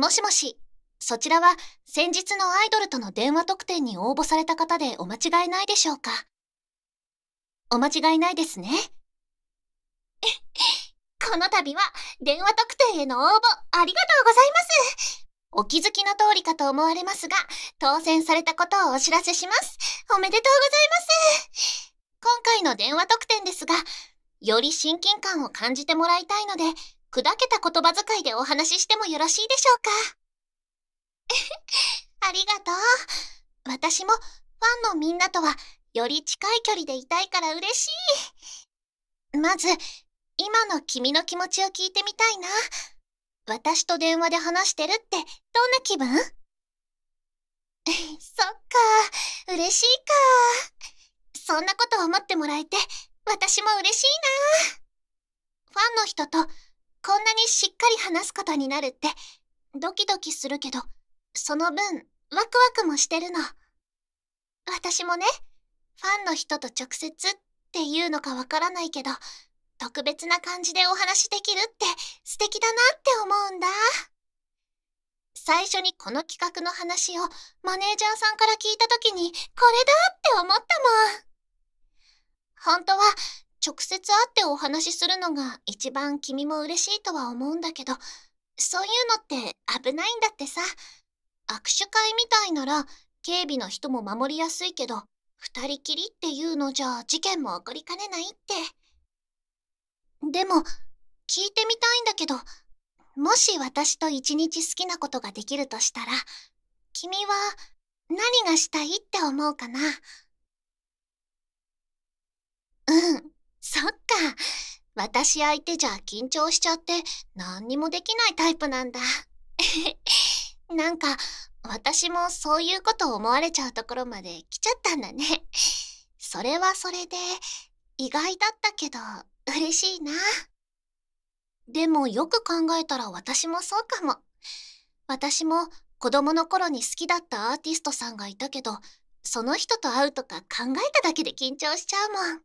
もしもし、そちらは先日のアイドルとの電話特典に応募された方でお間違いないでしょうかお間違いないですね。この度は電話特典への応募ありがとうございます。お気づきの通りかと思われますが、当選されたことをお知らせします。おめでとうございます。今回の電話特典ですが、より親近感を感じてもらいたいので、砕けた言葉遣いでお話ししてもよろしいでしょうか。ありがとう。私もファンのみんなとはより近い距離でいたいから嬉しい。まず、今の君の気持ちを聞いてみたいな。私と電話で話してるってどんな気分 そっか、嬉しいか。そんなこと思ってもらえて、私も嬉しいな。ファンの人とこんなにしっかり話すことになるってドキドキするけどその分ワクワクもしてるの私もねファンの人と直接っていうのかわからないけど特別な感じでお話できるって素敵だなって思うんだ最初にこの企画の話をマネージャーさんから聞いた時にこれだって思ったもん本当は直接会ってお話しするのが一番君も嬉しいとは思うんだけどそういうのって危ないんだってさ握手会みたいなら警備の人も守りやすいけど二人きりっていうのじゃ事件も起こりかねないってでも聞いてみたいんだけどもし私と一日好きなことができるとしたら君は何がしたいって思うかなうんそっか。私相手じゃ緊張しちゃって何にもできないタイプなんだ。なんか、私もそういうこと思われちゃうところまで来ちゃったんだね。それはそれで、意外だったけど、嬉しいな。でもよく考えたら私もそうかも。私も子供の頃に好きだったアーティストさんがいたけど、その人と会うとか考えただけで緊張しちゃうもん。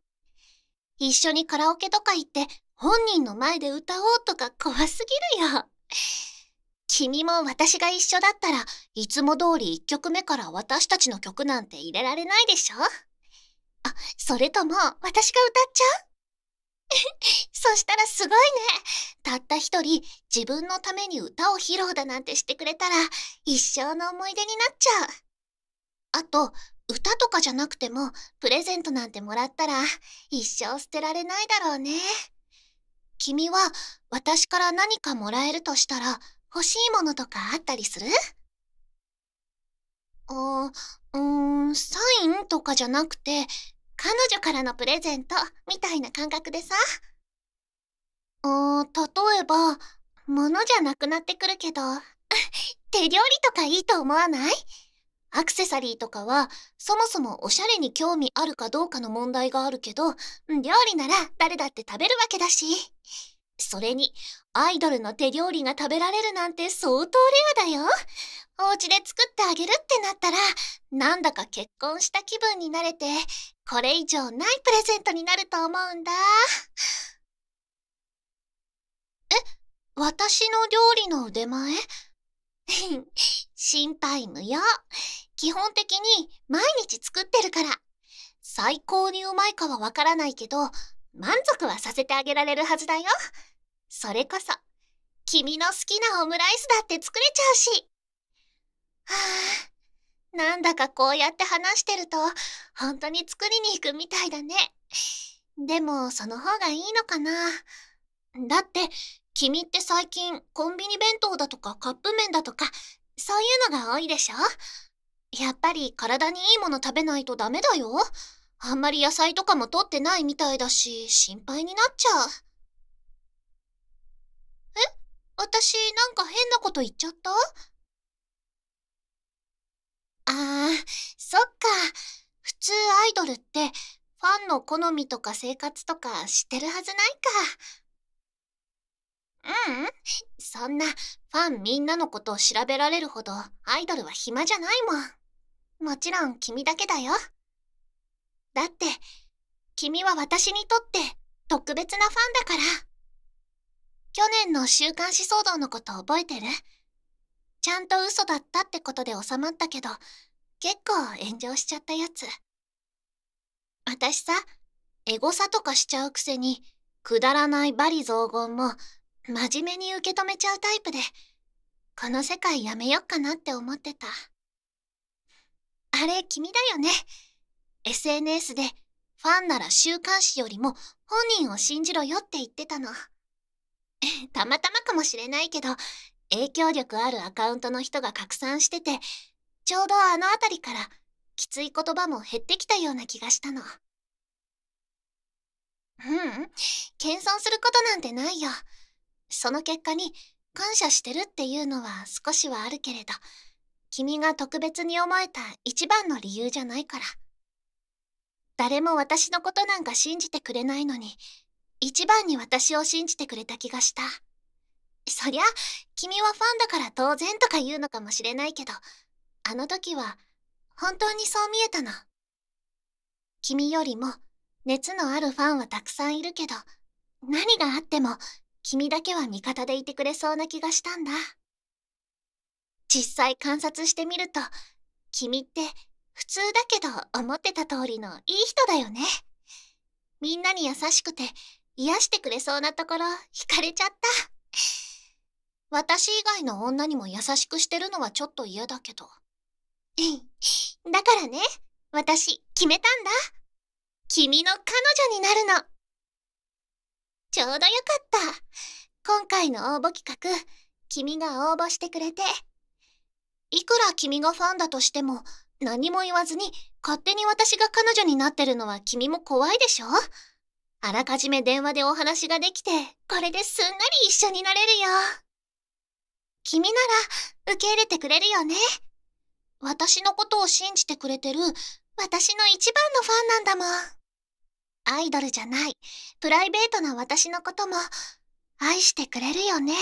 一緒にカラオケとか行って本人の前で歌おうとか怖すぎるよ。君も私が一緒だったらいつも通り一曲目から私たちの曲なんて入れられないでしょあ、それとも私が歌っちゃう そしたらすごいね。たった一人自分のために歌を披露だなんてしてくれたら一生の思い出になっちゃう。あと、歌とかじゃなくてもプレゼントなんてもらったら一生捨てられないだろうね君は私から何かもらえるとしたら欲しいものとかあったりするあうーんサインとかじゃなくて彼女からのプレゼントみたいな感覚でさあ例えば物じゃなくなってくるけど 手料理とかいいと思わないアクセサリーとかは、そもそもおしゃれに興味あるかどうかの問題があるけど、料理なら誰だって食べるわけだし。それに、アイドルの手料理が食べられるなんて相当レアだよ。お家で作ってあげるってなったら、なんだか結婚した気分になれて、これ以上ないプレゼントになると思うんだ。え、私の料理の腕前心配無用。基本的に毎日作ってるから。最高にうまいかはわからないけど、満足はさせてあげられるはずだよ。それこそ、君の好きなオムライスだって作れちゃうし。はあ、なんだかこうやって話してると、本当に作りに行くみたいだね。でも、その方がいいのかな。だって、君って最近コンビニ弁当だとかカップ麺だとかそういうのが多いでしょやっぱり体にいいもの食べないとダメだよあんまり野菜とかも取ってないみたいだし心配になっちゃうえ私なんか変なこと言っちゃったああ、そっか普通アイドルってファンの好みとか生活とか知ってるはずないか。ううんそんなファンみんなのことを調べられるほどアイドルは暇じゃないもんもちろん君だけだよだって君は私にとって特別なファンだから去年の週刊誌騒動のこと覚えてるちゃんと嘘だったってことで収まったけど結構炎上しちゃったやつ私さエゴサとかしちゃうくせにくだらない罵詈雑言も真面目に受け止めちゃうタイプで、この世界やめよっかなって思ってた。あれ、君だよね。SNS で、ファンなら週刊誌よりも本人を信じろよって言ってたの。たまたまかもしれないけど、影響力あるアカウントの人が拡散してて、ちょうどあのあたりから、きつい言葉も減ってきたような気がしたの。ううん、謙遜することなんてないよ。その結果に感謝してるっていうのは少しはあるけれど君が特別に思えた一番の理由じゃないから誰も私のことなんか信じてくれないのに一番に私を信じてくれた気がしたそりゃ君はファンだから当然とか言うのかもしれないけどあの時は本当にそう見えたの君よりも熱のあるファンはたくさんいるけど何があっても君だけは味方でいてくれそうな気がしたんだ実際観察してみると君って普通だけど思ってた通りのいい人だよねみんなに優しくて癒してくれそうなところ惹かれちゃった私以外の女にも優しくしてるのはちょっと嫌だけどだからね私決めたんだ君の彼女になるのちょうどよかった。今回の応募企画、君が応募してくれて。いくら君がファンだとしても、何も言わずに勝手に私が彼女になってるのは君も怖いでしょあらかじめ電話でお話ができて、これですんなり一緒になれるよ。君なら受け入れてくれるよね。私のことを信じてくれてる私の一番のファンなんだもん。アイドルじゃないプライベートな私のことも愛してくれるよね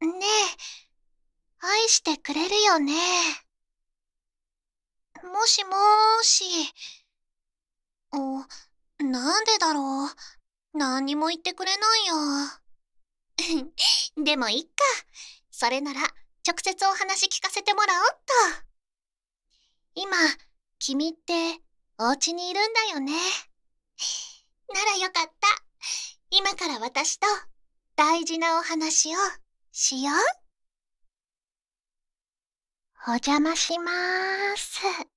ねえ愛してくれるよねもしもーしおなんでだろう何にも言ってくれないよ でもいっかそれなら直接お話聞かせてもらおっと今君ってお家にいるんだよね。ならよかった。今から私と大事なお話をしよう。お邪魔しまーす。